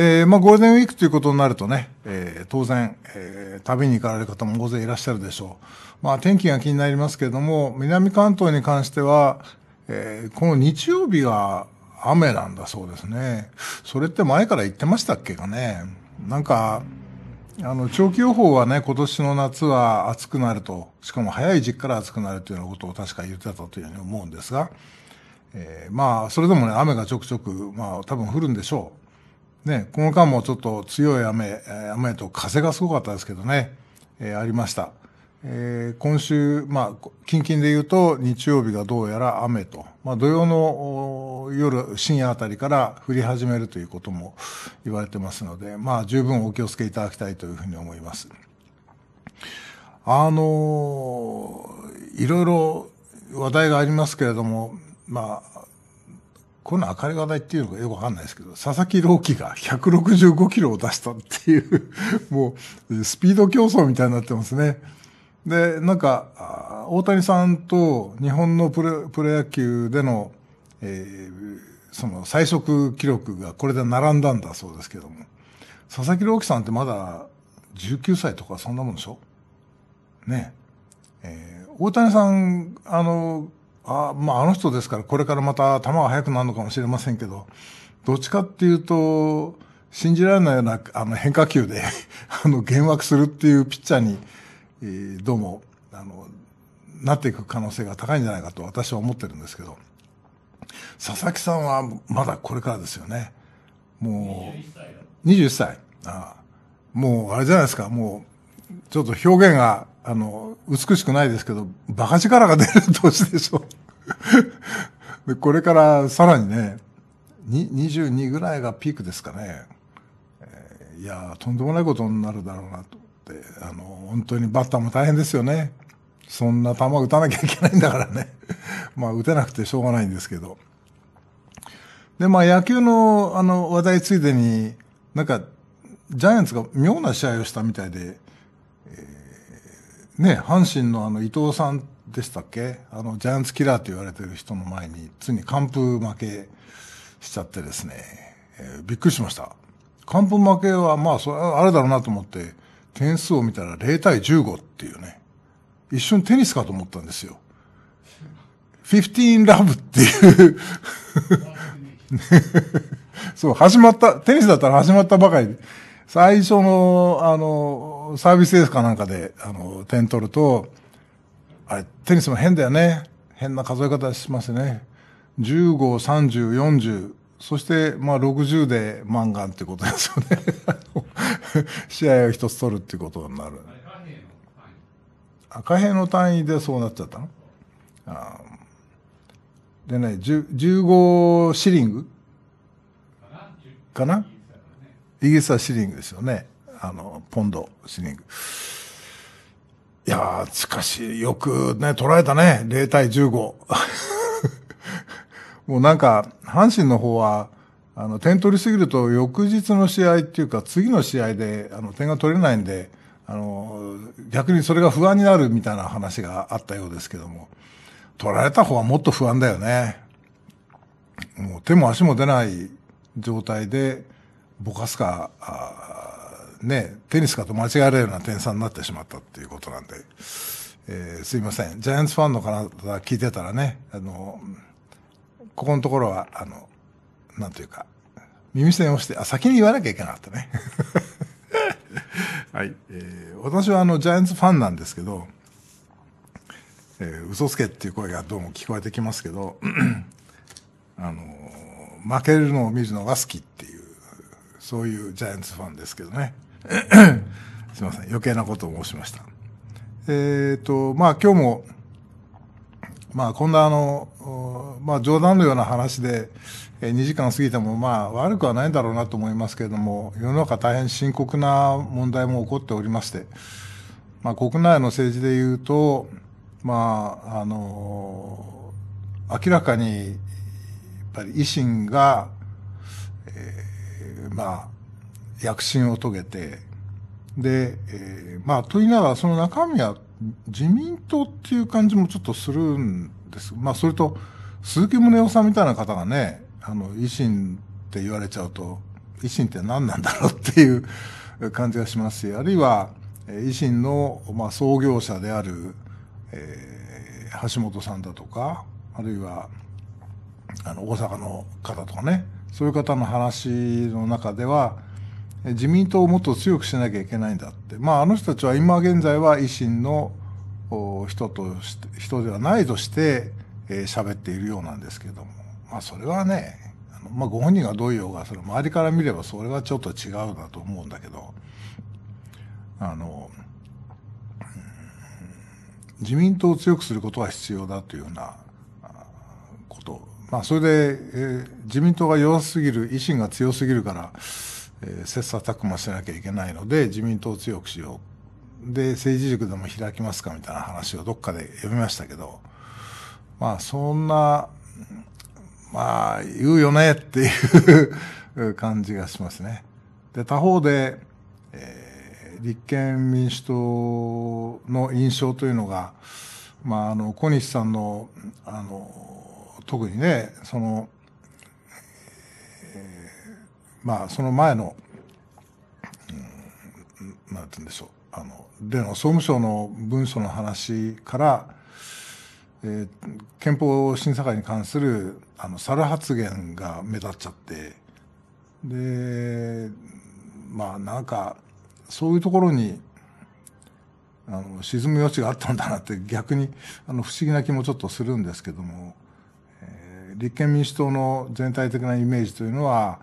えー、まあ、ゴールデンウィークということになるとね、えー、当然、えー、旅に行かれる方も大勢いらっしゃるでしょう。まあ、天気が気になりますけれども、南関東に関しては、えこの日曜日が雨なんだそうですね。それって前から言ってましたっけかね。なんか、あの、長期予報はね、今年の夏は暑くなると、しかも早い時期から暑くなるというようなことを確か言ってたというふうに思うんですが、えまあ、それでもね、雨がちょくちょく、まあ、多分降るんでしょう。ね、この間もちょっと強い雨、雨と風がすごかったですけどね、えー、ありました。えー、今週、まあ、近々で言うと、日曜日がどうやら雨と、まあ、土曜の夜、深夜あたりから降り始めるということも言われてますので、まあ、十分お気をつけいただきたいというふうに思います。あのー、いろいろ話題がありますけれども、まあ、この明かり話題っていうのがよくわかんないですけど、佐々木朗希が165キロを出したっていう、もう、スピード競争みたいになってますね。で、なんか、大谷さんと日本のプロプロ野球での、えー、その最速記録がこれで並んだんだそうですけども、佐々木朗希さんってまだ19歳とかそんなもんでしょねえー、大谷さん、あの、あ,、まあ、あの人ですから、これからまた球が速くなるのかもしれませんけど、どっちかっていうと、信じられないようなあの変化球で あの、幻惑するっていうピッチャーに、えー、どうも、あの、なっていく可能性が高いんじゃないかと私は思ってるんですけど、佐々木さんはまだこれからですよね。もう、21歳。ああもう、あれじゃないですか、もう、ちょっと表現が、あの、美しくないですけど、馬鹿力が出る年でしょう。でこれからさらにね、22ぐらいがピークですかね。いやとんでもないことになるだろうなと思って、あの、本当にバッターも大変ですよね。そんな球打たなきゃいけないんだからね。まあ、打てなくてしょうがないんですけど。で、まあ、野球の、あの、話題ついでに、なんか、ジャイアンツが妙な試合をしたみたいで、えー、ね、阪神のあの、伊藤さんでしたっけあの、ジャイアンツキラーと言われてる人の前に、ついに完封負けしちゃってですね、えー、びっくりしました。完封負けは、まあ、それはあれだろうなと思って、点数を見たら0対15っていうね、一瞬テニスかと思ったんですよ。15ラブっていう そう、始まった、テニスだったら始まったばかり最初の、あの、サービスエースかなんかで、あの、点取ると、あれ、テニスも変だよね。変な数え方しますね。15、30、40、そして、まあ、60で満願ってことですよね。試合を一つ取るってことになる。赤兵の単位でそうなっちゃったのでね、15シリングかなイギリスはシリングですよね。あの、ポンドシリング。いやー、しかし、よくね、捉えたね。0対15。もうなんか、阪神の方は、あの、点取りすぎると、翌日の試合っていうか、次の試合で、あの、点が取れないんで、あの、逆にそれが不安になるみたいな話があったようですけども、取られた方はもっと不安だよね。もう手も足も出ない状態で、ぼかすか、ね、テニスかと間違えるような点差になってしまったっていうことなんで、えー、すいません。ジャイアンツファンの方聞いてたらね、あの、ここのところは、あの、なんというか、耳栓をして、あ、先に言わなきゃいけなかったね。はい。えー、私はあの、ジャイアンツファンなんですけど、えー、嘘つけっていう声がどうも聞こえてきますけど、あの負けるのを見るのが好きっていう、そういうジャイアンツファンですけどね。すみません、余計なことを申しました。えっ、ー、と、まあ今日も、まあこんなあの、まあ冗談のような話で、え2時間過ぎてもまあ悪くはないんだろうなと思いますけれども、世の中大変深刻な問題も起こっておりまして、まあ国内の政治で言うと、まあ、あの明らかに、やっぱり維新が、えー、まあ、躍進を遂げて、で、えー、まあ、と言いながら、その中身は自民党っていう感じもちょっとするんです。まあ、それと、鈴木宗男さんみたいな方がね、あの、維新って言われちゃうと、維新って何なんだろうっていう感じがしますし、あるいは、維新の、まあ、創業者である、えー、橋本さんだとか、あるいは、あの、大阪の方とかね、そういう方の話の中では、自民党をもっと強くしなきゃいけないんだって、まあ、あの人たちは今現在は維新の人とし人ではないとして喋、えー、っているようなんですけども、まあ、それはねあの、まあ、ご本人がどういようがそれ周りから見ればそれはちょっと違うなと思うんだけどあの、うん、自民党を強くすることは必要だというようなこと、まあ、それで、えー、自民党が弱すぎる維新が強すぎるからえー、切磋琢磨しなきゃいけないので自民党を強くしようで政治塾でも開きますかみたいな話をどっかで読みましたけどまあそんなまあ言うよねっていう 感じがしますね。で他方で、えー、立憲民主党の印象というのが、まあ、あの小西さんのあの特にねそのまあ、その前の、うん、なんて言うんでしょう。あの、での総務省の文書の話から、えー、憲法審査会に関する、あの、猿発言が目立っちゃって、で、まあ、なんか、そういうところに、あの、沈む余地があったんだなって逆に、あの、不思議な気もちょっとするんですけども、えー、立憲民主党の全体的なイメージというのは、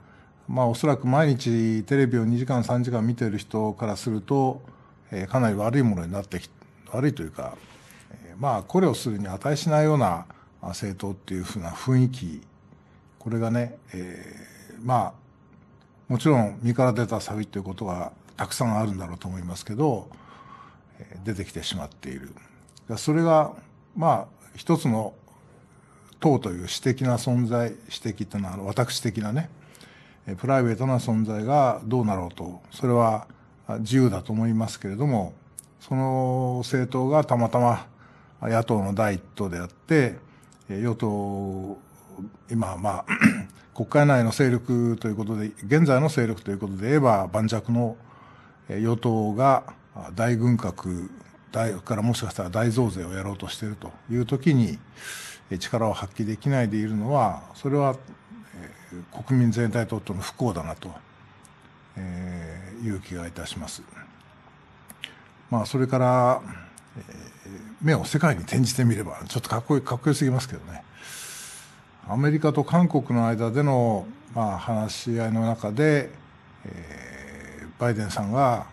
まあ、おそらく毎日テレビを2時間3時間見ている人からすると、えー、かなり悪いものになってき悪いというか、えー、まあこれをするに値しないような政党っていうふうな雰囲気これがね、えー、まあもちろん身から出たサビていうことがたくさんあるんだろうと思いますけど、えー、出てきてしまっているそれがまあ一つの党という私的な存在私的というのは私的なね、プライベートな存在がどうなろうと、それは自由だと思いますけれども、その政党がたまたま野党の第一党であって、与党、今、まあ 国会内の勢力ということで、現在の勢力ということで言えば、盤石の与党が大軍拡、大からもしかしたら大増税をやろうとしているという時に力を発揮できないでいるのは、それは国民全体にとっての不幸だなと、えー、いう気がいたします。まあ、それから、えー、目を世界に転じてみればちょっとかっこよかっこよすぎますけどねアメリカと韓国の間での、まあ、話し合いの中で、えー、バイデンさんが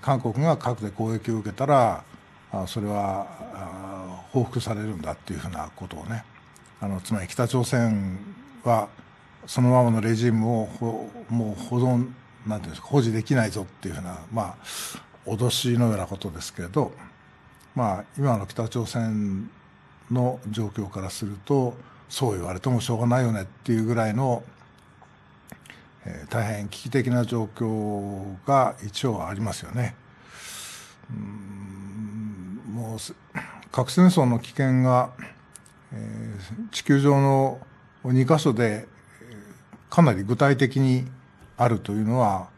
韓国が核で攻撃を受けたらあそれは報復されるんだっていうふうなことをねあのつまり北朝鮮はそのままのレジームをもう保存なんていうんですか保持できないぞっていうふうな、まあ、脅しのようなことですけれど、まあ、今の北朝鮮の状況からするとそう言われてもしょうがないよねっていうぐらいの、えー、大変危機的な状況が一応ありますよね。うんもう核戦争の危険が、えー、地球上の2か所でかなり具体的にあるというのは、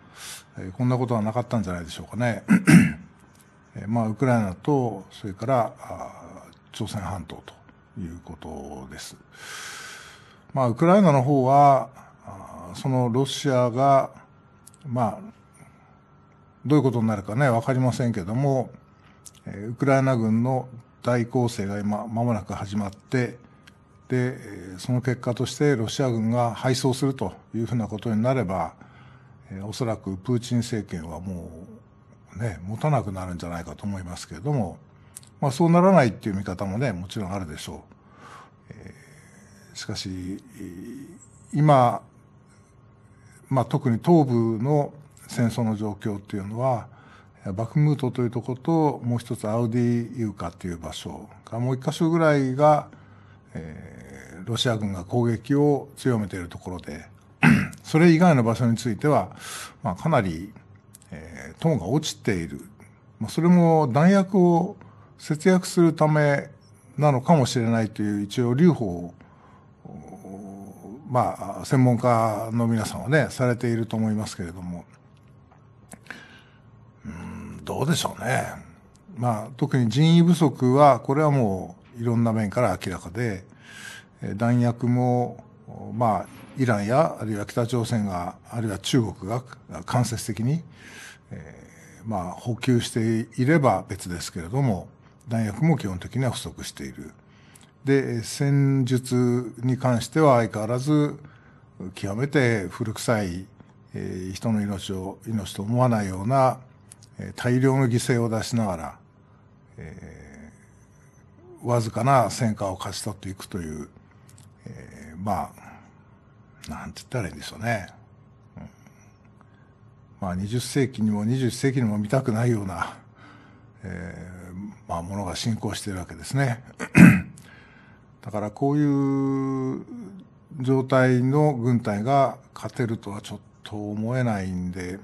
えこんなことはなかったんじゃないでしょうかね。えまあ、ウクライナと、それから朝鮮半島ということです。まあ、ウクライナの方は、そのロシアが、まあ、どういうことになるかね、わかりませんけども、ウクライナ軍の大攻勢が今、まもなく始まって、でその結果としてロシア軍が敗走するというふうなことになればおそらくプーチン政権はもう、ね、持たなくなるんじゃないかと思いますけれども、まあ、そうならないっていう見方もねもちろんあるでしょう。しかし今、まあ、特に東部の戦争の状況っていうのはバクムートというところともう一つアウディーユーカという場所がもう一箇所ぐらいが、えー、ロシア軍が攻撃を強めているところで、それ以外の場所については、まあ、かなり、えー、トーンが落ちている。まあ、それも弾薬を節約するためなのかもしれないという一応留保を、まあ、専門家の皆さんはね、されていると思いますけれども、うん、どうでしょうね。まあ、特に人員不足は、これはもういろんな面から明らかで、弾薬も、まあ、イランやあるいは北朝鮮があるいは中国が間接的に、えー、まあ、補給していれば別ですけれども弾薬も基本的には不足している。で戦術に関しては相変わらず極めて古臭い、えー、人の命を命と思わないような、えー、大量の犠牲を出しながら、えー、わずかな戦果を勝ち取っていくというえー、まあ、なんて言ったらいいんでしょうね。まあ、20世紀にも21世紀にも見たくないような、えー、まあ、ものが進行しているわけですね。だからこういう状態の軍隊が勝てるとはちょっと思えないんで、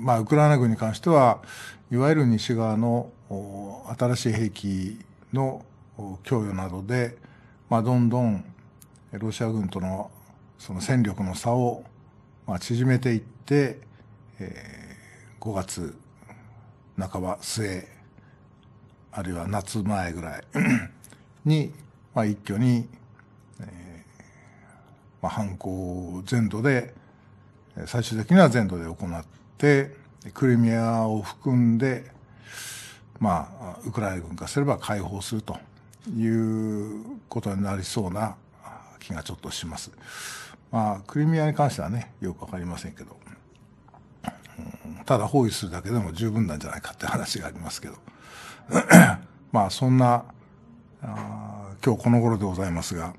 まあ、ウクライナ軍に関しては、いわゆる西側の新しい兵器の供与などで、まあ、どんどんロシア軍とのその戦力の差を、まあ、縮めていって、えー、5月半ば末あるいは夏前ぐらい に、まあ、一挙に、えーまあ、犯行全土で最終的には全土で行ってクリミアを含んで、まあ、ウクライナ軍化すれば解放すると。いうことになりそうな気がちょっとします。まあ、クリミアに関してはね、よくわかりませんけど、うん、ただ包囲するだけでも十分なんじゃないかって話がありますけど、まあ、そんなあ、今日この頃でございますが、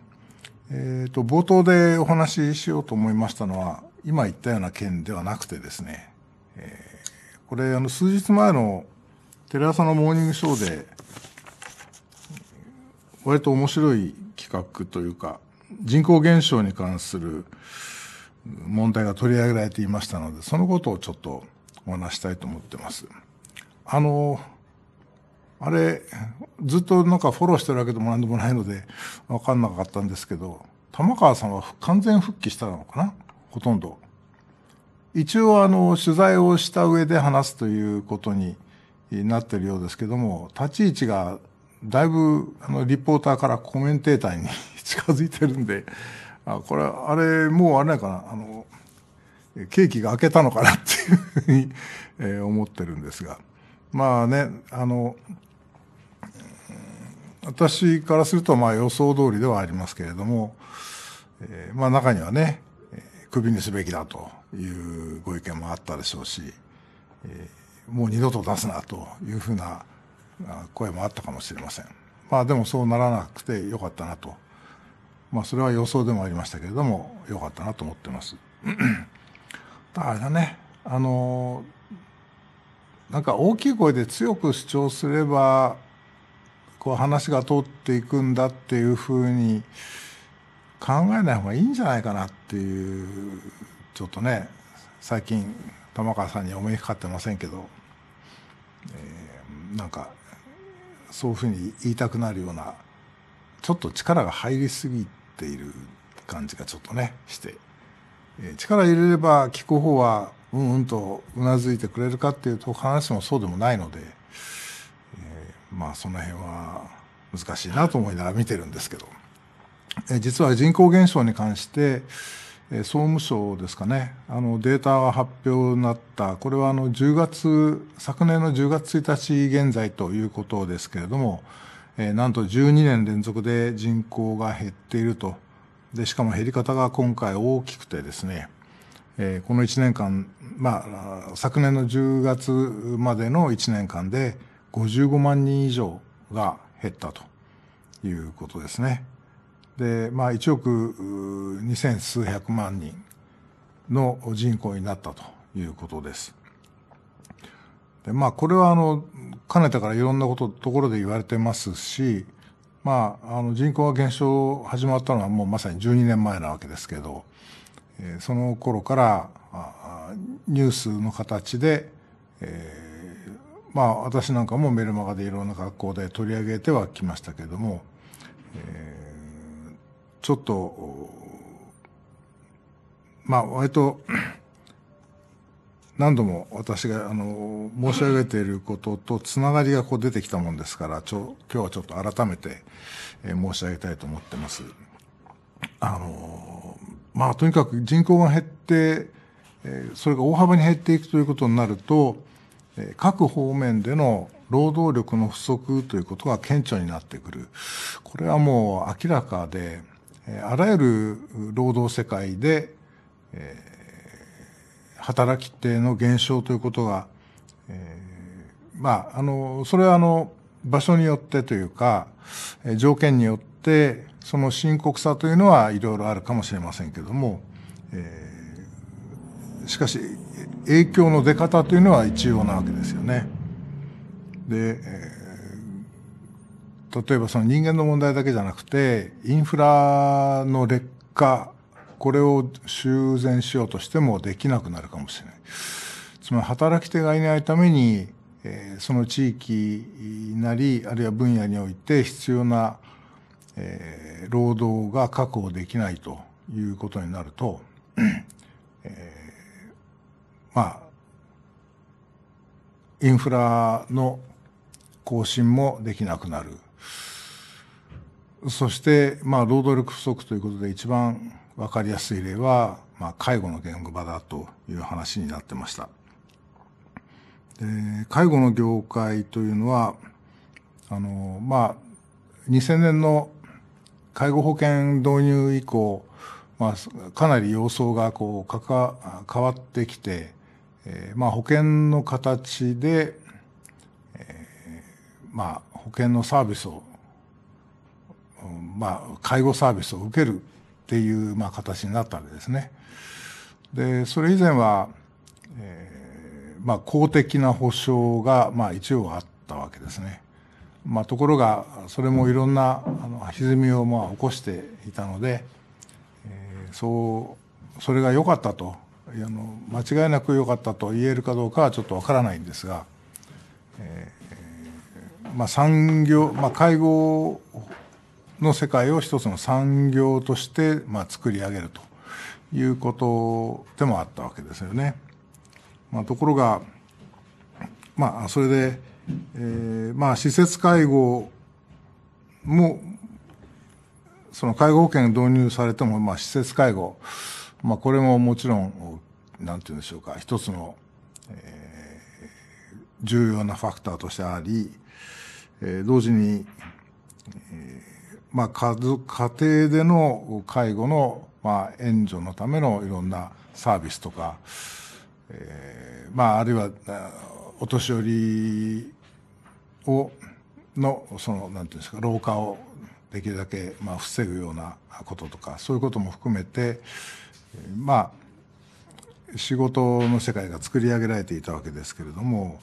えっ、ー、と、冒頭でお話ししようと思いましたのは、今言ったような件ではなくてですね、えー、これ、あの、数日前のテレ朝のモーニングショーで、割と面白い企画というか、人口減少に関する問題が取り上げられていましたので、そのことをちょっとお話したいと思ってます。あの、あれ、ずっとなんかフォローしてるわけでも何でもないので、わかんなかったんですけど、玉川さんは完全復帰したのかなほとんど。一応あの、取材をした上で話すということになってるようですけども、立ち位置がだいぶあのリポーターからコメンテーターに 近づいてるんで、あこれ、あれ、もうあれないかな、あの、ケーキが開けたのかなっていうふうに、えー、思ってるんですが、まあね、あの、私からするとまあ予想通りではありますけれども、えー、まあ中にはね、クビにすべきだというご意見もあったでしょうし、えー、もう二度と出すなというふうな声もあったかもしれません。まあでもそうならなくてよかったなと。まあそれは予想でもありましたけれども、よかったなと思ってます。だからね、あの、なんか大きい声で強く主張すれば、こう話が通っていくんだっていうふうに考えない方がいいんじゃないかなっていう、ちょっとね、最近玉川さんに思いかかってませんけど、えー、なんかそういうふうに言いたくなるようなちょっと力が入りすぎている感じがちょっとねして、えー、力入れれば聞く方はうんうんとうなずいてくれるかっていうと必ずしもそうでもないので、えー、まあその辺は難しいなと思いながら見てるんですけど、えー、実は人口減少に関して、総務省ですかね、あのデータが発表になった、これはあの10月、昨年の10月1日現在ということですけれども、えー、なんと12年連続で人口が減っていると、でしかも減り方が今回大きくてですね、えー、この1年間、まあ、昨年の10月までの1年間で55万人以上が減ったということですね。で、まあ、1億2千数百万人の人口になったということです。でまあ、これはあのかねてからいろんなことところで言われてますし、まあ、あの人口が減少始まったのはもうまさに12年前なわけですけど、えー、その頃からニュースの形で、えー、まあ私なんかもメルマガでいろんな学校で取り上げてはきましたけれども、えーちょっと、まあ、割と、何度も私が、あの、申し上げていることとつながりがこう出てきたもんですから、ちょ、今日はちょっと改めて、えー、申し上げたいと思ってます。あの、まあ、とにかく人口が減って、えー、それが大幅に減っていくということになると、えー、各方面での労働力の不足ということが顕著になってくる。これはもう明らかで、あらゆる労働世界で、えー、働き手の減少ということが、えー、まあ、あの、それはあの、場所によってというか、えー、条件によって、その深刻さというのはいろいろあるかもしれませんけども、えー、しかし、影響の出方というのは一様なわけですよね。で、えー例えばその人間の問題だけじゃなくて、インフラの劣化、これを修繕しようとしてもできなくなるかもしれない。つまり働き手がいないために、えその地域なり、あるいは分野において必要な、え労働が確保できないということになると、えー、まあ、インフラの更新もできなくなる。そして、まあ、労働力不足ということで一番わかりやすい例は、まあ、介護の現場だという話になってました。で介護の業界というのは、あの、まあ、2000年の介護保険導入以降、まあ、かなり様相がこう、かか、変わってきて、えー、まあ、保険の形で、えー、まあ、保険のサービスをまあ、介護サービスを受けるっていう、まあ、形になったわけですね。で、それ以前は、えー、まあ、公的な保障が、まあ、一応あったわけですね。まあ、ところが、それもいろんな、あの、歪みを、まあ、起こしていたので、えー、そう、それが良かったと、あの、間違いなく良かったと言えるかどうかはちょっとわからないんですが、えー、まあ、産業、まあ、介護の世界を一つの産業として、まあ、作り上げるということでもあったわけですよね。まあ、ところが、まあ、それで、えー、まあ、施設介護も、その介護保険導入されても、まあ、施設介護、まあ、これももちろん、なんて言うんでしょうか、一つの、えー、重要なファクターとしてあり、えー、同時に、えーまあ、家族、家庭での介護の、まあ、援助のためのいろんなサービスとか、えー、まあ、あるいは、お年寄りを、の、その、なんていうんですか、老化をできるだけ、まあ、防ぐようなこととか、そういうことも含めて、まあ、仕事の世界が作り上げられていたわけですけれども、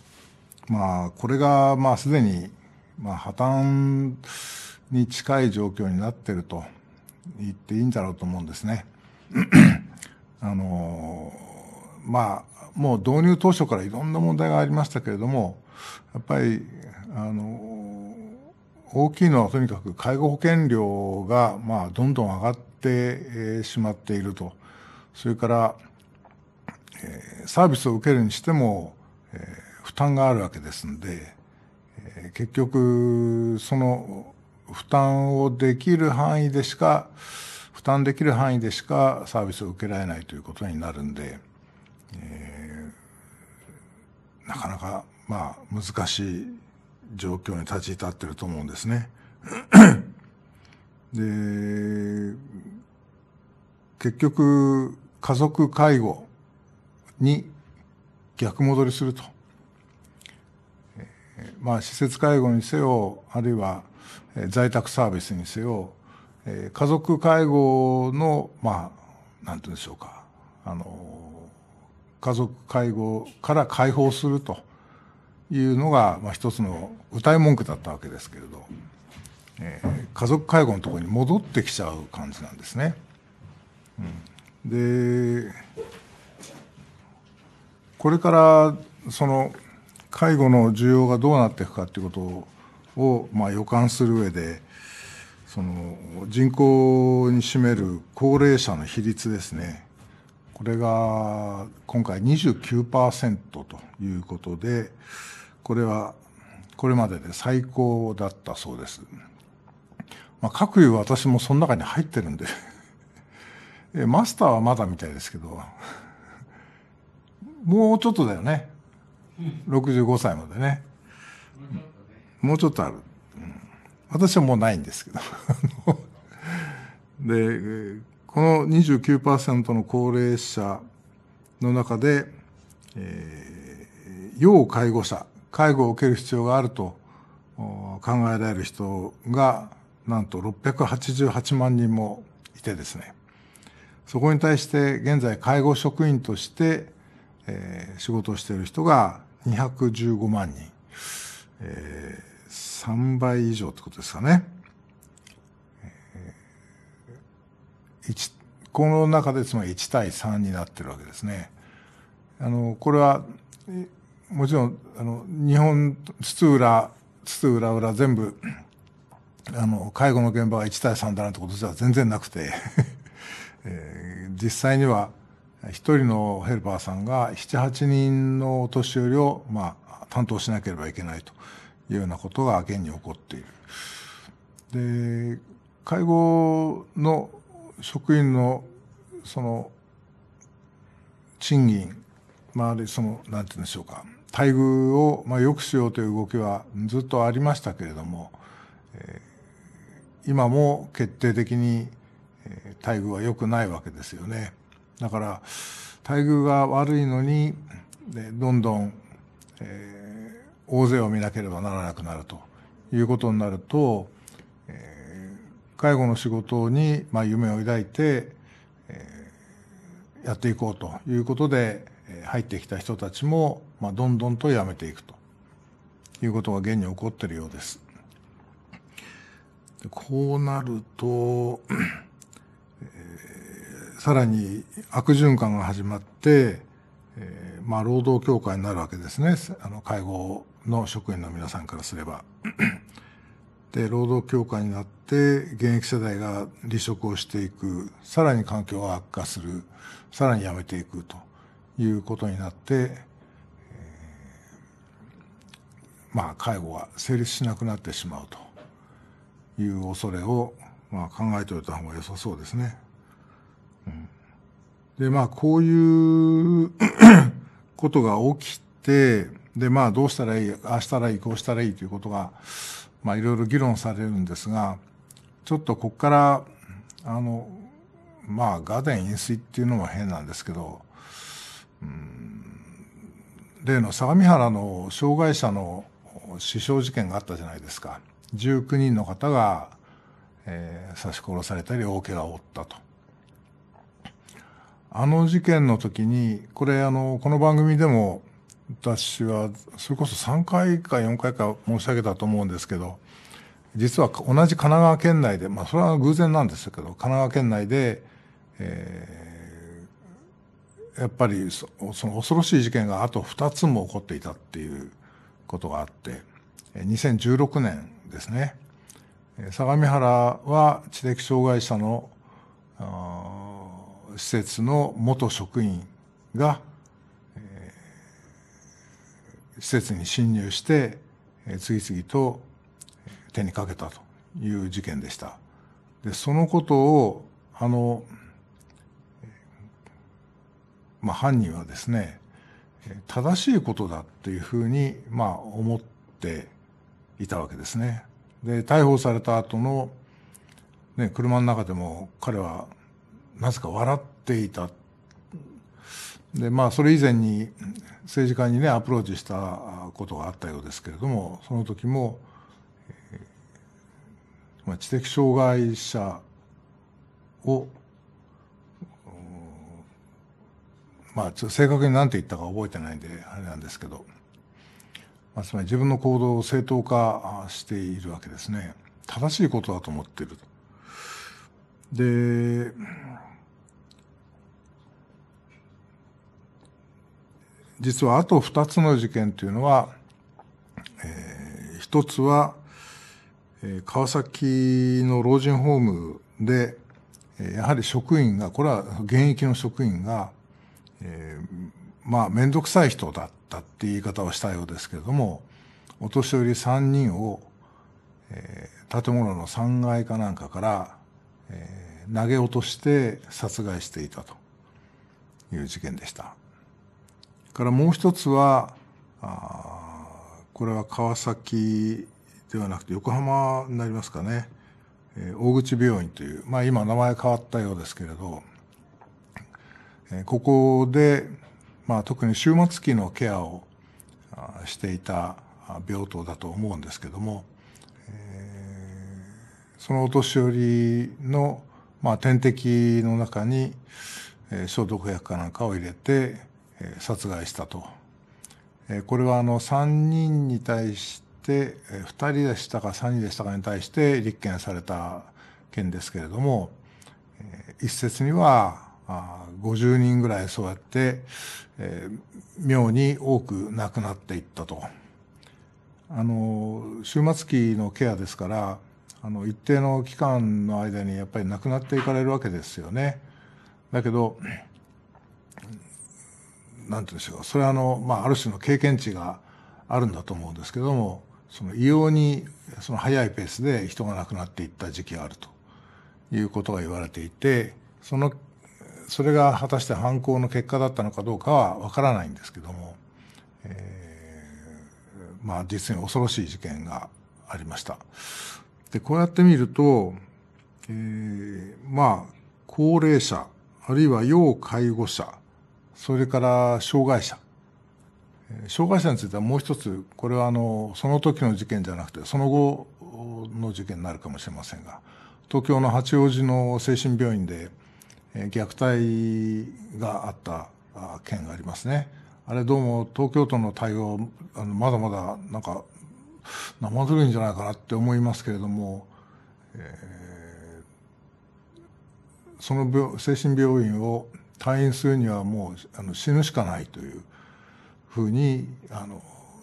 まあ、これが、まあ、すでに、まあ、破綻に近い状況になってると言っていいんだろうと思うんですね。あのまあもう導入当初からいろんな問題がありましたけれどもやっぱりあの大きいのはとにかく介護保険料が、まあ、どんどん上がってしまっているとそれから、えー、サービスを受けるにしても、えー、負担があるわけですんで、えー、結局その負担をできる範囲でしか、負担できる範囲でしかサービスを受けられないということになるんで、えー、なかなか、まあ、難しい状況に立ち至ってると思うんですね。で、結局、家族介護に逆戻りすると。まあ、施設介護にせよ、あるいは在宅サービスにせよ、え家族介護の、まあ、なんて言うんでしょうか、あの、家族介護から解放するというのが、まあ、一つの歌い文句だったわけですけれど、えー、家族介護のところに戻ってきちゃう感じなんですね。うん、で、これから、その、介護の需要がどうなっていくかっていうことををまあ予感する上でその人口に占める高齢者の比率ですねこれが今回29%ということでこれはこれまでで最高だったそうです。まあ、各有私もその中に入ってるんで マスターはまだみたいですけどもうちょっとだよね65歳までね。もうちょっとある。うん、私はもうないんですけど。で、この29%の高齢者の中で、えー、要介護者、介護を受ける必要があると考えられる人が、なんと688万人もいてですね。そこに対して現在介護職員として、えー、仕事をしている人が215万人。えー3倍以上ってことですかね。この中でつまり1対3になってるわけですね。あの、これは、もちろん、あの、日本、津々浦、津々浦々全部、あの、介護の現場が1対3だなんてことじゃ全然なくて えー、実際には、一人のヘルパーさんが7、8人のお年寄りを、まあ、担当しなければいけないと。いうようなことが現に起こっている。で介護の職員のその賃金、まあ、そのなんて言うんでしょうか待遇をまあ良くしようという動きはずっとありましたけれども、えー、今も決定的にえ待遇は良くないわけですよね。だから待遇が悪いのにどんどん、えー大勢を見なければならなくなるということになると、えー、介護の仕事に、まあ、夢を抱いて、えー、やっていこうということで、えー、入ってきた人たちも、まあ、どんどんとやめていくということが現に起こっているようです。こうなると、えー、さらに悪循環が始まって、えー、まあ、労働協会になるわけですね。あの、介護の職員の皆さんからすれば で労働協会になって現役世代が離職をしていくさらに環境が悪化するさらに辞めていくということになって、えー、まあ介護が成立しなくなってしまうという恐れを、まあ、考えておいた方が良さそうですね。でまあこういう ことが起きてで、まあ、どうしたらいい、ああしたらいい、こうしたらいいということが、まあ、いろいろ議論されるんですが、ちょっとここから、あの、まあ、ガーデン飲水っていうのも変なんですけど、うん、例の相模原の障害者の死傷事件があったじゃないですか。19人の方が、えー、刺し殺されたり大怪我を負ったと。あの事件の時に、これあの、この番組でも私はそれこそ3回か4回か申し上げたと思うんですけど実は同じ神奈川県内でまあそれは偶然なんですけど神奈川県内で、えー、やっぱりその恐ろしい事件があと2つも起こっていたっていうことがあって2016年ですね相模原は知的障害者の施設の元職員が施設に侵入して、次々と手にかけたという事件でした。で、そのことを、あの、まあ、犯人はですね、正しいことだっていうふうに、まあ、思っていたわけですね。で、逮捕された後の、ね、車の中でも彼はなぜか笑っていたっでまあそれ以前に政治家にねアプローチしたことがあったようですけれどもその時も、えー、まあ、知的障害者をまあ正確に何て言ったか覚えてないんであれなんですけど、まあ、つまり自分の行動を正当化しているわけですね正しいことだと思ってるで実はあと2つの事件というのは、えー、1つは、えー、川崎の老人ホームで、えー、やはり職員が、これは現役の職員が、えー、まあ、面倒くさい人だったって言い方をしたようですけれども、お年寄り3人を、えー、建物の3階かなんかから、えー、投げ落として殺害していたという事件でした。からもう一つはこれは川崎ではなくて横浜になりますかね、えー、大口病院という、まあ、今名前変わったようですけれど、えー、ここで、まあ、特に終末期のケアをしていた病棟だと思うんですけども、えー、そのお年寄りの、まあ、点滴の中に、えー、消毒薬かなんかを入れて殺害したと。これはあの3人に対して2人でしたか3人でしたかに対して立件された件ですけれども一説には50人ぐらいそうやって妙に多く亡くなっていったと。あの終末期のケアですからあの一定の期間の間にやっぱり亡くなっていかれるわけですよね。だけどなんて言うんでしょう。それはあの、まあ、ある種の経験値があるんだと思うんですけども、その異様にその速いペースで人が亡くなっていった時期があるということが言われていて、その、それが果たして犯行の結果だったのかどうかはわからないんですけども、えー、まあ実に恐ろしい事件がありました。で、こうやって見ると、えー、まあ、高齢者、あるいは要介護者、それから障害者。障害者についてはもう一つ、これはあの、その時の事件じゃなくて、その後の事件になるかもしれませんが、東京の八王子の精神病院で虐待があった件がありますね。あれどうも東京都の対応、あのまだまだなんか生ずるいんじゃないかなって思いますけれども、えー、その精神病院を退院するにはもうあの死ぬしかないというふうにあの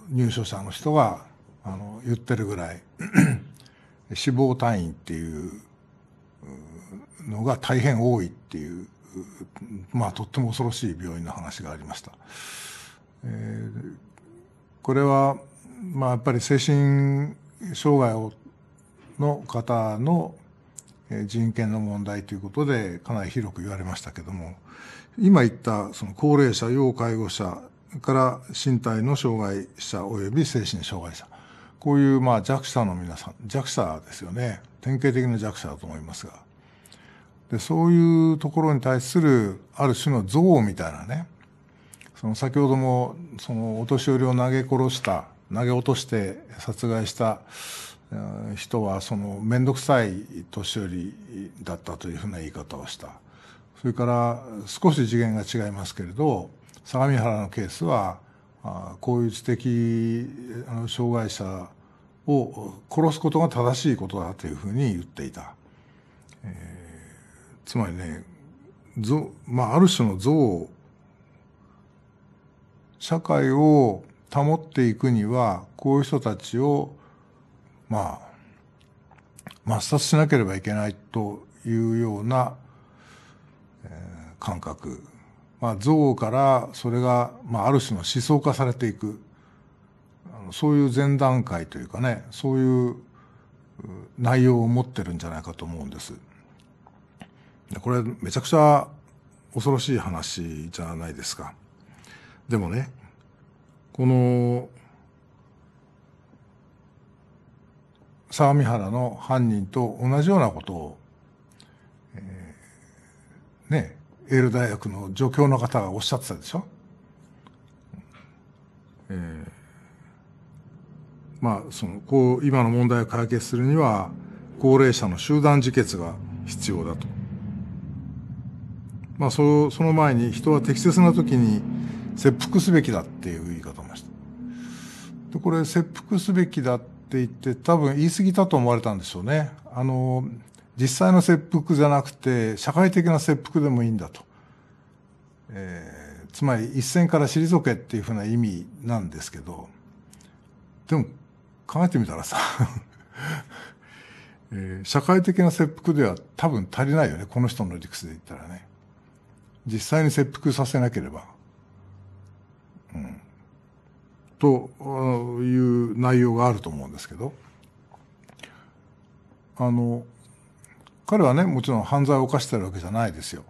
入所者の人があの言ってるぐらい 死亡退院っていうのが大変多いっていうまあとっても恐ろしい病院の話がありました。えー、これは、まあ、やっぱり精神障害をの方の人権の問題ということでかなり広く言われましたけども今言ったその高齢者要介護者から身体の障害者及び精神障害者こういうまあ弱者の皆さん弱者ですよね典型的な弱者だと思いますがでそういうところに対するある種の憎悪みたいなねその先ほどもそのお年寄りを投げ殺した投げ落として殺害した人はその面倒くさい年寄りだったというふうな言い方をしたそれから少し次元が違いますけれど相模原のケースはこういう知的障害者を殺すことが正しいことだというふうに言っていた、えー、つまりねまあ、ある種の像社会を保っていくにはこういう人たちをまあ、抹殺しなければいけないというような、えー、感覚。まあ、憎悪からそれが、まあ、ある種の思想化されていく。そういう前段階というかね、そういう内容を持ってるんじゃないかと思うんです。これめちゃくちゃ恐ろしい話じゃないですか。でもね、この相模原の犯人と同じようなことを、えー、ね、エール大学の助教の方がおっしゃってたでしょ。えー、まあ、その、こう、今の問題を解決するには、高齢者の集団自決が必要だと。まあ、そその前に人は適切な時に切腹すべきだっていう言い方もした。で、これ、切腹すべきだっって言って、多分言い過ぎたと思われたんでしょうね。あの、実際の切腹じゃなくて、社会的な切腹でもいいんだと。えー、つまり一線から退けっていうふうな意味なんですけど、でも考えてみたらさ えー、社会的な切腹では多分足りないよね。この人の理屈で言ったらね。実際に切腹させなければ。という内容があると思うんですけどあの彼はねもちろん犯罪を犯してるわけじゃないですよ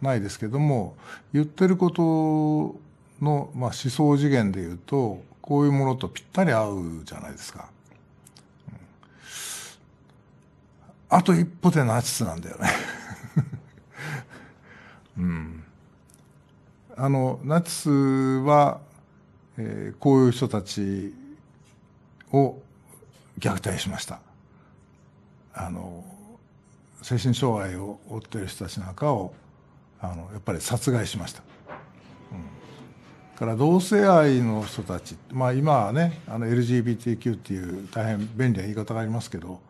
ないですけども言ってることの、まあ、思想次元で言うとこういうものとぴったり合うじゃないですか。あと一歩でナチスなんだよね うん、あのナチスはえー、こういう人たちを虐待しました。あの精神障害を負っている人たちなんかをあのやっぱり殺害しました、うん、から同性愛の人たち、まあ、今はねあの LGBTQ っていう大変便利な言い方がありますけど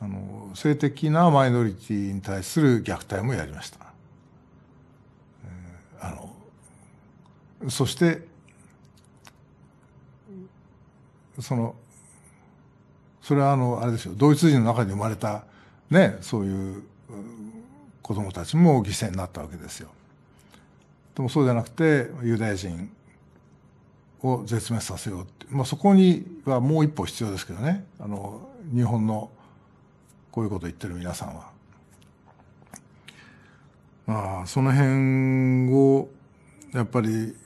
あの性的なマイノリティに対する虐待もやりました、えー、あのそしてその、それはあの、あれですよ、ドイツ人の中に生まれた、ね、そういう子供たちも犠牲になったわけですよ。でもそうじゃなくて、ユダヤ人を絶滅させようって、まあ、そこにはもう一歩必要ですけどね、あの、日本のこういうことを言ってる皆さんは。まあ、その辺を、やっぱり、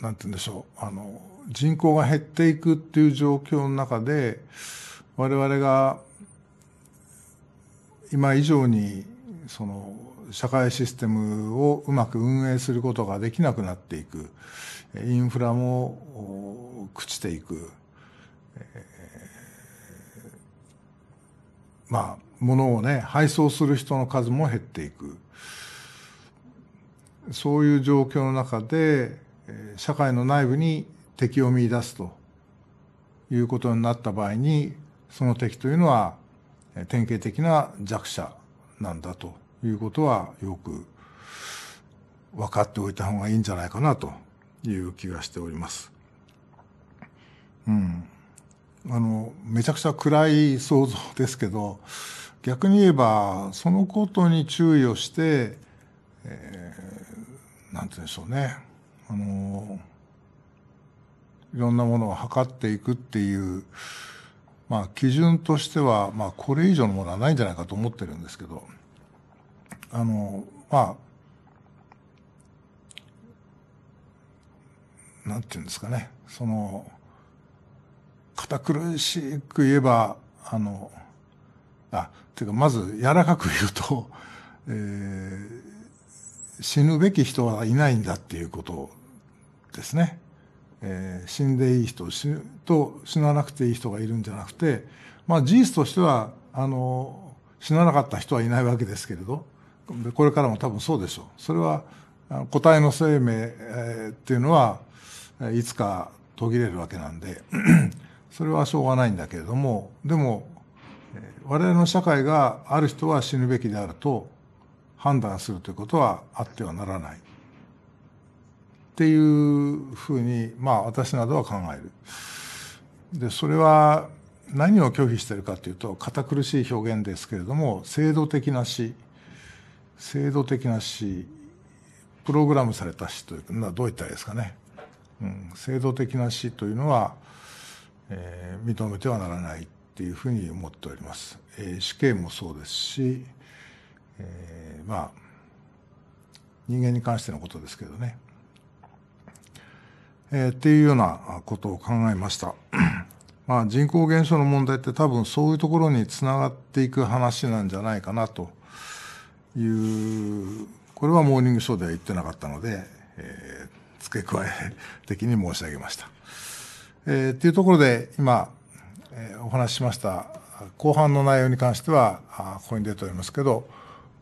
なんて言うんでしょう、あの、人口が減っていくっていう状況の中で、我々が今以上にその社会システムをうまく運営することができなくなっていくインフラも朽ちていく、えー、まあ物をね配送する人の数も減っていくそういう状況の中で社会の内部に敵を見出すということになった場合にその敵というのは典型的な弱者なんだということはよく分かっておいた方がいいんじゃないかなという気がしております。うん、あのめちゃくちゃ暗い想像ですけど逆に言えばそのことに注意をして何、えー、て言うんでしょうねあのいろんなものを測っていくっていう、まあ、基準としては、まあ、これ以上のものはないんじゃないかと思ってるんですけど、あの、まあ、なんていうんですかね、その、堅苦しく言えば、あの、あ、ていうか、まず柔らかく言うと、えー、死ぬべき人はいないんだっていうことですね。えー、死んでいい人死と死ななくていい人がいるんじゃなくて、まあ、事実としてはあの死ななかった人はいないわけですけれどこれからも多分そうでしょうそれは個体の生命、えー、っていうのはいつか途切れるわけなんで それはしょうがないんだけれどもでも我々の社会がある人は死ぬべきであると判断するということはあってはならない。っていうふうに、まあ、私などは考える。でそれは何を拒否してるかというと堅苦しい表現ですけれども制度的な死、制度的な死、プログラムされた死というのはどういったらいいですかね、うん、制度的な死というのは、えー、認めてはならないっていうふうに思っております、えー、死刑もそうですし、えー、まあ人間に関してのことですけどね。えー、っていうようなことを考えました。まあ、人口減少の問題って多分そういうところにつながっていく話なんじゃないかなという、これはモーニングショーでは言ってなかったので、えー、付け加え的に申し上げました。えー、っていうところで今、えー、お話ししました後半の内容に関しては、ここに出ておりますけど、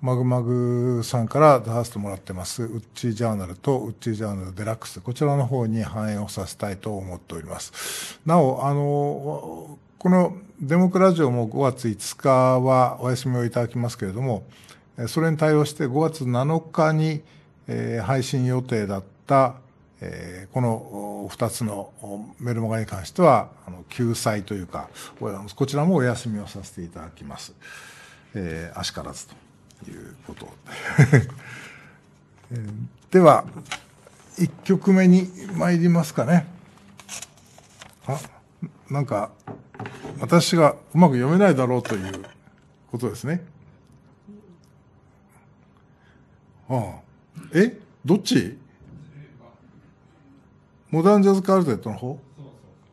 マグマグさんから出させてもらってます、ウッチージャーナルとウッチージャーナルデラックス、こちらの方に反映をさせたいと思っております。なお、あの、このデモクラジオも5月5日はお休みをいただきますけれども、それに対応して5月7日に、配信予定だった、この2つのメルマガに関しては、救済というか、こちらもお休みをさせていただきます。えー、からずと。いうこと では1曲目に参りますかねあなんか私がうまく読めないだろうということですねああえどっちモダンジャズカルテットの方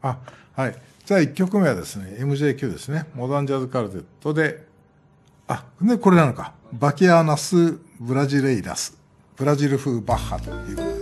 あはいじゃあ1曲目はですね MJQ ですねモダンジャズカルテットであでこれなのかバキアナス・ブラジレイダス、ブラジル風バッハということです。